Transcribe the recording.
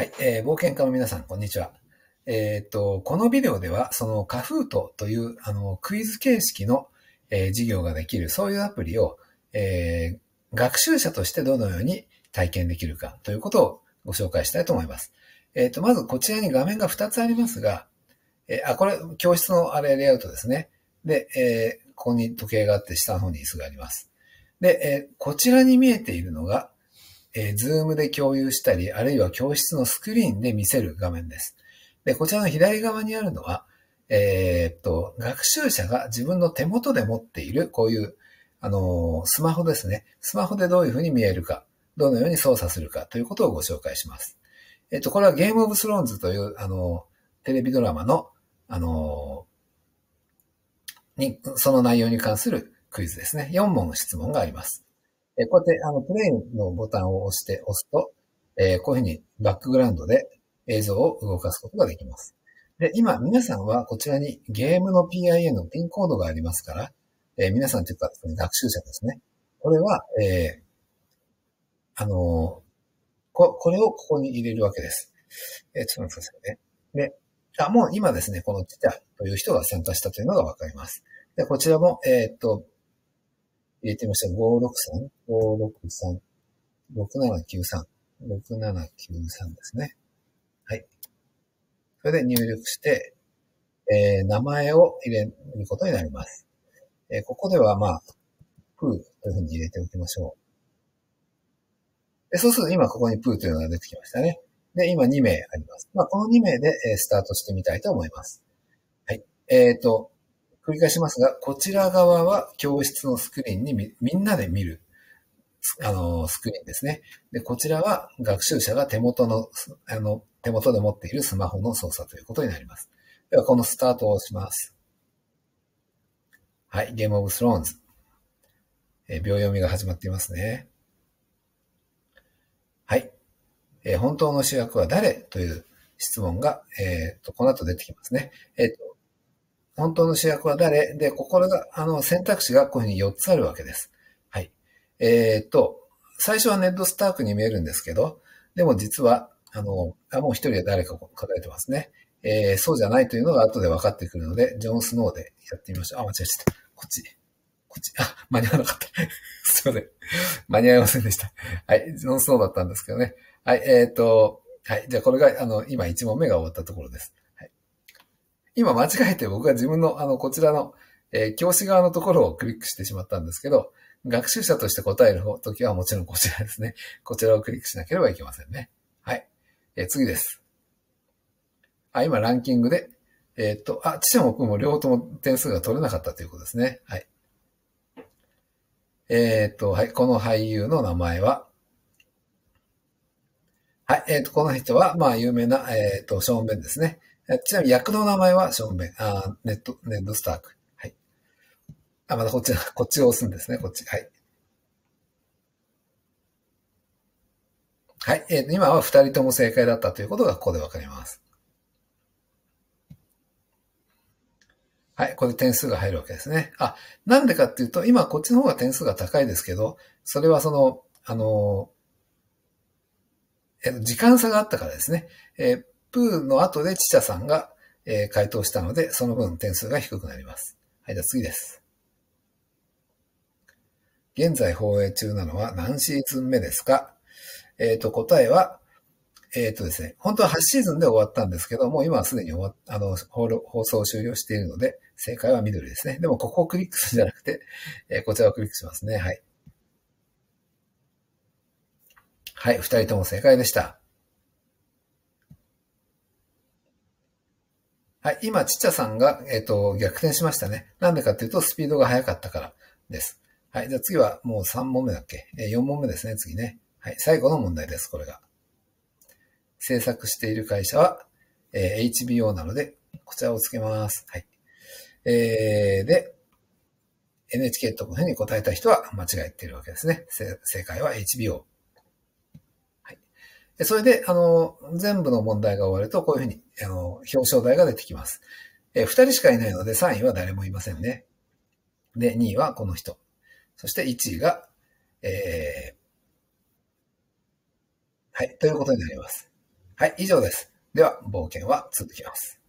はい、えー、冒険家の皆さん、こんにちは。えっ、と、このビデオでは、そのカフートというあのクイズ形式の、えー、授業ができる、そういうアプリを、えー、学習者としてどのように体験できるかということをご紹介したいと思います。えっ、と、まずこちらに画面が2つありますが、えー、あ、これ、教室のあれ、レイアウトですね。で、えー、ここに時計があって下の方に椅子があります。で、えー、こちらに見えているのが、えー、Zoom で共有したり、あるいは教室のスクリーンで見せる画面です。で、こちらの左側にあるのは、えー、っと、学習者が自分の手元で持っている、こういう、あのー、スマホですね。スマホでどういうふうに見えるか、どのように操作するかということをご紹介します。えっと、これはゲームオブスローンズという、あのー、テレビドラマの、あのに、その内容に関するクイズですね。4問質問があります。こうやって、あの、プレイのボタンを押して、押すと、えこういうふうにバックグラウンドで映像を動かすことができます。で、今、皆さんはこちらにゲームの PIA のピンコードがありますから、え皆さんというか、学習者ですね。これは、えー、あのこ、これをここに入れるわけです。えー、ちょっと待ってくださいね。で、あ、もう今ですね、このティタという人が参加したというのがわかります。で、こちらも、えー、っと、入れてみましょう。563?563?6793? 6793ですね。はい。それで入力して、えー、名前を入れることになります。えー、ここでは、まあ、プーというふうに入れておきましょう。でそうすると今ここにプーというのが出てきましたね。で、今2名あります。まあ、この2名で、えー、スタートしてみたいと思います。はい。えっ、ー、と、繰り返しますが、こちら側は教室のスクリーンにみみんなで見る。あの、スクリーンですね。で、こちらは学習者が手元の、あの、手元で持っているスマホの操作ということになります。では、このスタートを押します。はい、ゲームオブスローンズ。え秒読みが始まっていますね。はい。え本当の主役は誰という質問が、えっ、ー、と、この後出てきますね。えっ、ー、と、本当の主役は誰で、ここが、あの、選択肢がこういうふうに4つあるわけです。はい。えー、っと、最初はネッド・スタークに見えるんですけど、でも実は、あの、あもう一人は誰か書かれてますね。えー、そうじゃないというのが後で分かってくるので、ジョン・スノーでやってみましょう。あ、間違えちゃった。こっち。こっち。あ、間に合わなかった。すいません。間に合いませんでした。はい。ジョン・スノーだったんですけどね。はい。えー、っと、はい。じゃあこれが、あの、今1問目が終わったところです。今間違えて僕が自分のあの、こちらの、えー、教師側のところをクリックしてしまったんですけど、学習者として答える時はもちろんこちらですね。こちらをクリックしなければいけませんね。はい。えー、次です。あ、今ランキングで、えー、っと、あ、知者も君も両方とも点数が取れなかったということですね。はい。えー、っと、はい、この俳優の名前は、はい、えっ、と、この人は、まあ、有名な、えっ、と、ショーン・ベンですね。ちなみに役の名前はションベン、あネット、ネットスターク。はい。あ、またこっち、こっちを押すんですね、こっち。はい。はい。えー、今は二人とも正解だったということがここでわかります。はい。これ点数が入るわけですね。あ、なんでかっていうと、今こっちの方が点数が高いですけど、それはその、あの、えっと、時間差があったからですね。えー、プーの後でちちゃさんが、えー、回答したので、その分点数が低くなります。はい、じゃあ次です。現在放映中なのは何シーズン目ですかえっ、ー、と、答えは、えっ、ー、とですね、本当は8シーズンで終わったんですけど、もう今はすでに終わあの放送終了しているので、正解は緑ですね。でも、ここをクリックするんじゃなくて、えー、こちらをクリックしますね。はい。はい、二人とも正解でした。はい、今、ちっちゃさんが、えっ、ー、と、逆転しましたね。なんでかっていうと、スピードが速かったからです。はい、じゃあ次はもう3問目だっけ、えー、?4 問目ですね、次ね。はい、最後の問題です、これが。制作している会社は、えー、HBO なので、こちらをつけます。はい。えー、で、NHK とこの辺に答えた人は間違えているわけですね。正解は HBO それで、あの、全部の問題が終わると、こういうふうに、あの、表彰台が出てきます。え2人しかいないので、3位は誰もいませんね。で、2位はこの人。そして1位が、えー、はい、ということになります。はい、以上です。では、冒険は続きます。